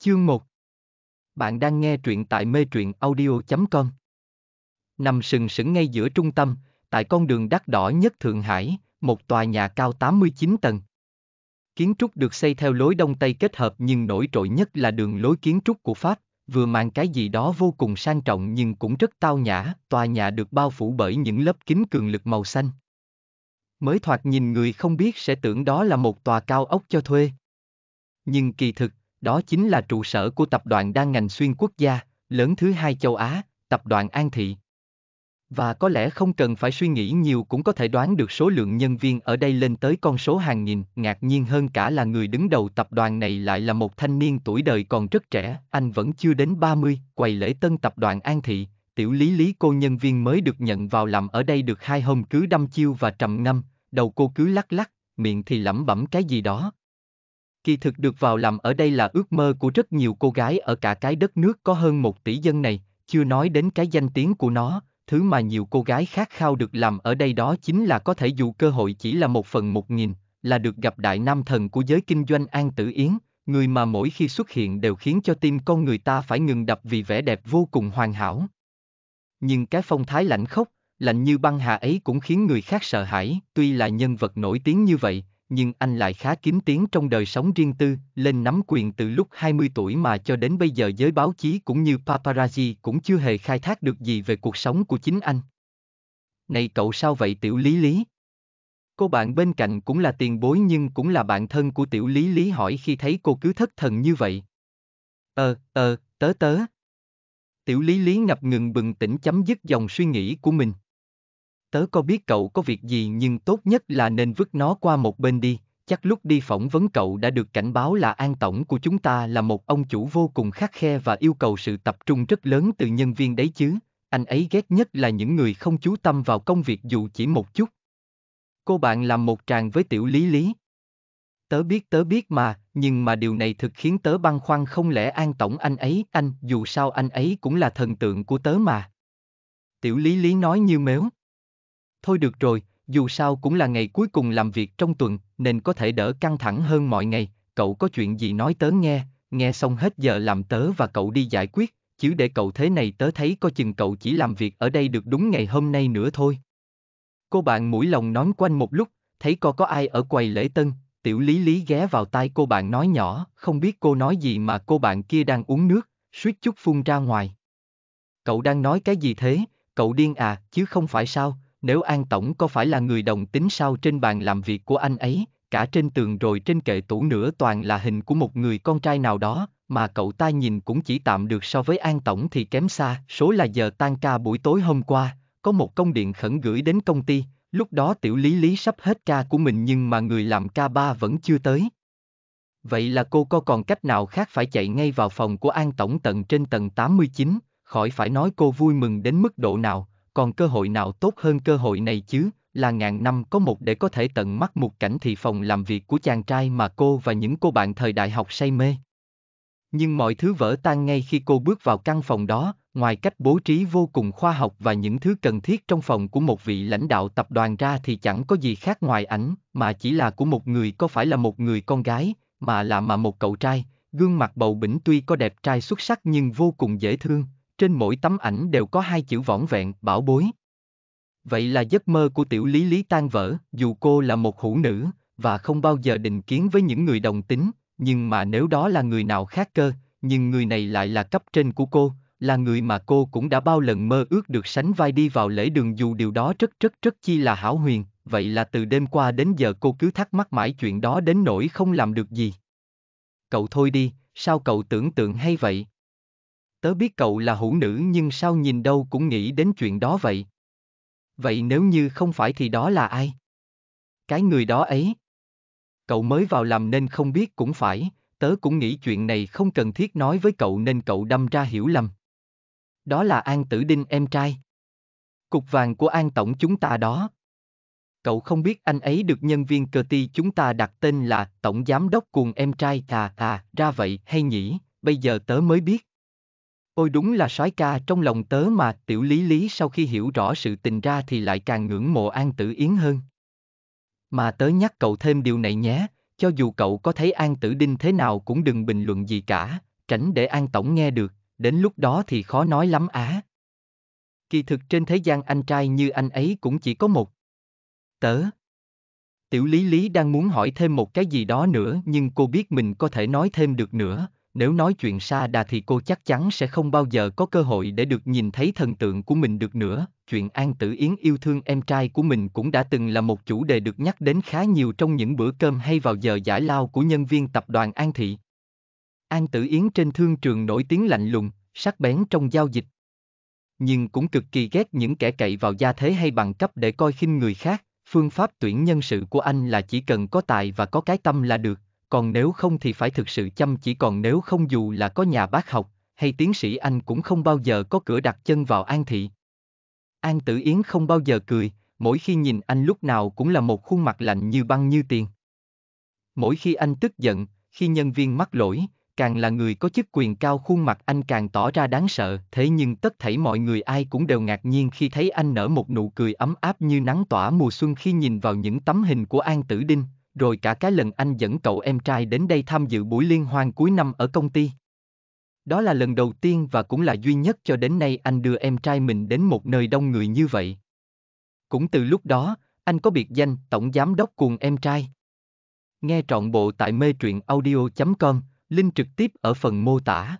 Chương 1 Bạn đang nghe truyện tại mê truyện audio.com Nằm sừng sững ngay giữa trung tâm, tại con đường đắt đỏ nhất Thượng Hải, một tòa nhà cao 89 tầng. Kiến trúc được xây theo lối đông tây kết hợp nhưng nổi trội nhất là đường lối kiến trúc của Pháp, vừa mang cái gì đó vô cùng sang trọng nhưng cũng rất tao nhã, tòa nhà được bao phủ bởi những lớp kính cường lực màu xanh. Mới thoạt nhìn người không biết sẽ tưởng đó là một tòa cao ốc cho thuê. Nhưng kỳ thực, đó chính là trụ sở của tập đoàn đa ngành xuyên quốc gia, lớn thứ hai châu Á, tập đoàn An Thị. Và có lẽ không cần phải suy nghĩ nhiều cũng có thể đoán được số lượng nhân viên ở đây lên tới con số hàng nghìn, ngạc nhiên hơn cả là người đứng đầu tập đoàn này lại là một thanh niên tuổi đời còn rất trẻ, anh vẫn chưa đến 30, quầy lễ tân tập đoàn An Thị, tiểu lý lý cô nhân viên mới được nhận vào làm ở đây được hai hôm cứ đâm chiêu và trầm ngâm, đầu cô cứ lắc lắc, miệng thì lẩm bẩm cái gì đó, Kỳ thực được vào làm ở đây là ước mơ của rất nhiều cô gái ở cả cái đất nước có hơn một tỷ dân này, chưa nói đến cái danh tiếng của nó, thứ mà nhiều cô gái khát khao được làm ở đây đó chính là có thể dù cơ hội chỉ là một phần một nghìn, là được gặp đại nam thần của giới kinh doanh An Tử Yến, người mà mỗi khi xuất hiện đều khiến cho tim con người ta phải ngừng đập vì vẻ đẹp vô cùng hoàn hảo. Nhưng cái phong thái lạnh khốc, lạnh như băng hà ấy cũng khiến người khác sợ hãi, tuy là nhân vật nổi tiếng như vậy, nhưng anh lại khá kín tiếng trong đời sống riêng tư, lên nắm quyền từ lúc 20 tuổi mà cho đến bây giờ giới báo chí cũng như paparazzi cũng chưa hề khai thác được gì về cuộc sống của chính anh. Này cậu sao vậy tiểu lý lý? Cô bạn bên cạnh cũng là tiền bối nhưng cũng là bạn thân của tiểu lý lý hỏi khi thấy cô cứ thất thần như vậy. Ờ, ờ, tớ tớ. Tiểu lý lý ngập ngừng bừng tỉnh chấm dứt dòng suy nghĩ của mình tớ có biết cậu có việc gì nhưng tốt nhất là nên vứt nó qua một bên đi, chắc lúc đi phỏng vấn cậu đã được cảnh báo là An Tổng của chúng ta là một ông chủ vô cùng khắc khe và yêu cầu sự tập trung rất lớn từ nhân viên đấy chứ, anh ấy ghét nhất là những người không chú tâm vào công việc dù chỉ một chút. Cô bạn làm một tràng với tiểu lý lý. Tớ biết tớ biết mà, nhưng mà điều này thực khiến tớ băn khoăn không lẽ An Tổng anh ấy, anh, dù sao anh ấy cũng là thần tượng của tớ mà. Tiểu lý lý nói như mếu thôi được rồi, dù sao cũng là ngày cuối cùng làm việc trong tuần, nên có thể đỡ căng thẳng hơn mọi ngày, cậu có chuyện gì nói tớ nghe, nghe xong hết giờ làm tớ và cậu đi giải quyết, chứ để cậu thế này tớ thấy có chừng cậu chỉ làm việc ở đây được đúng ngày hôm nay nữa thôi. Cô bạn mũi lòng nón quanh một lúc, thấy có có ai ở quầy lễ tân, tiểu lý lý ghé vào tai cô bạn nói nhỏ, không biết cô nói gì mà cô bạn kia đang uống nước, suýt chút phun ra ngoài. Cậu đang nói cái gì thế, cậu điên à, chứ không phải sao, nếu An Tổng có phải là người đồng tính sao trên bàn làm việc của anh ấy, cả trên tường rồi trên kệ tủ nữa toàn là hình của một người con trai nào đó, mà cậu ta nhìn cũng chỉ tạm được so với An Tổng thì kém xa. Số là giờ tan ca buổi tối hôm qua, có một công điện khẩn gửi đến công ty, lúc đó tiểu lý lý sắp hết ca của mình nhưng mà người làm ca ba vẫn chưa tới. Vậy là cô có còn cách nào khác phải chạy ngay vào phòng của An Tổng tận trên tầng 89, khỏi phải nói cô vui mừng đến mức độ nào, còn cơ hội nào tốt hơn cơ hội này chứ, là ngàn năm có một để có thể tận mắt một cảnh thị phòng làm việc của chàng trai mà cô và những cô bạn thời đại học say mê. Nhưng mọi thứ vỡ tan ngay khi cô bước vào căn phòng đó, ngoài cách bố trí vô cùng khoa học và những thứ cần thiết trong phòng của một vị lãnh đạo tập đoàn ra thì chẳng có gì khác ngoài ảnh, mà chỉ là của một người có phải là một người con gái, mà là mà một cậu trai, gương mặt bầu bỉnh tuy có đẹp trai xuất sắc nhưng vô cùng dễ thương, trên mỗi tấm ảnh đều có hai chữ võn vẹn, bảo bối. Vậy là giấc mơ của tiểu lý lý tan vỡ, dù cô là một hữu nữ, và không bao giờ định kiến với những người đồng tính, nhưng mà nếu đó là người nào khác cơ, nhưng người này lại là cấp trên của cô, là người mà cô cũng đã bao lần mơ ước được sánh vai đi vào lễ đường dù điều đó rất rất rất chi là hảo huyền, vậy là từ đêm qua đến giờ cô cứ thắc mắc mãi chuyện đó đến nỗi không làm được gì. Cậu thôi đi, sao cậu tưởng tượng hay vậy? Tớ biết cậu là hữu nữ nhưng sao nhìn đâu cũng nghĩ đến chuyện đó vậy. Vậy nếu như không phải thì đó là ai? Cái người đó ấy. Cậu mới vào làm nên không biết cũng phải, tớ cũng nghĩ chuyện này không cần thiết nói với cậu nên cậu đâm ra hiểu lầm. Đó là An Tử Đinh em trai. Cục vàng của An Tổng chúng ta đó. Cậu không biết anh ấy được nhân viên cơ ty chúng ta đặt tên là Tổng Giám đốc cuồng em trai à à ra vậy hay nhỉ, bây giờ tớ mới biết. Ôi đúng là soái ca trong lòng tớ mà tiểu lý lý sau khi hiểu rõ sự tình ra thì lại càng ngưỡng mộ An Tử Yến hơn. Mà tớ nhắc cậu thêm điều này nhé, cho dù cậu có thấy An Tử Đinh thế nào cũng đừng bình luận gì cả, tránh để An Tổng nghe được, đến lúc đó thì khó nói lắm á. Kỳ thực trên thế gian anh trai như anh ấy cũng chỉ có một. Tớ. Tiểu Lý Lý đang muốn hỏi thêm một cái gì đó nữa nhưng cô biết mình có thể nói thêm được nữa, nếu nói chuyện xa đà thì cô chắc chắn sẽ không bao giờ có cơ hội để được nhìn thấy thần tượng của mình được nữa. Chuyện An Tử Yến yêu thương em trai của mình cũng đã từng là một chủ đề được nhắc đến khá nhiều trong những bữa cơm hay vào giờ giải lao của nhân viên tập đoàn An Thị. An Tử Yến trên thương trường nổi tiếng lạnh lùng, sắc bén trong giao dịch. Nhưng cũng cực kỳ ghét những kẻ cậy vào gia thế hay bằng cấp để coi khinh người khác, phương pháp tuyển nhân sự của anh là chỉ cần có tài và có cái tâm là được, còn nếu không thì phải thực sự chăm chỉ còn nếu không dù là có nhà bác học, hay tiến sĩ Anh cũng không bao giờ có cửa đặt chân vào An Thị. An Tử Yến không bao giờ cười, mỗi khi nhìn anh lúc nào cũng là một khuôn mặt lạnh như băng như tiền. Mỗi khi anh tức giận, khi nhân viên mắc lỗi, càng là người có chức quyền cao khuôn mặt anh càng tỏ ra đáng sợ, thế nhưng tất thảy mọi người ai cũng đều ngạc nhiên khi thấy anh nở một nụ cười ấm áp như nắng tỏa mùa xuân khi nhìn vào những tấm hình của An Tử Đinh, rồi cả cái lần anh dẫn cậu em trai đến đây tham dự buổi liên hoan cuối năm ở công ty. Đó là lần đầu tiên và cũng là duy nhất cho đến nay anh đưa em trai mình đến một nơi đông người như vậy. Cũng từ lúc đó, anh có biệt danh Tổng Giám đốc cuồng em trai. Nghe trọn bộ tại mê truyện audio.com, link trực tiếp ở phần mô tả.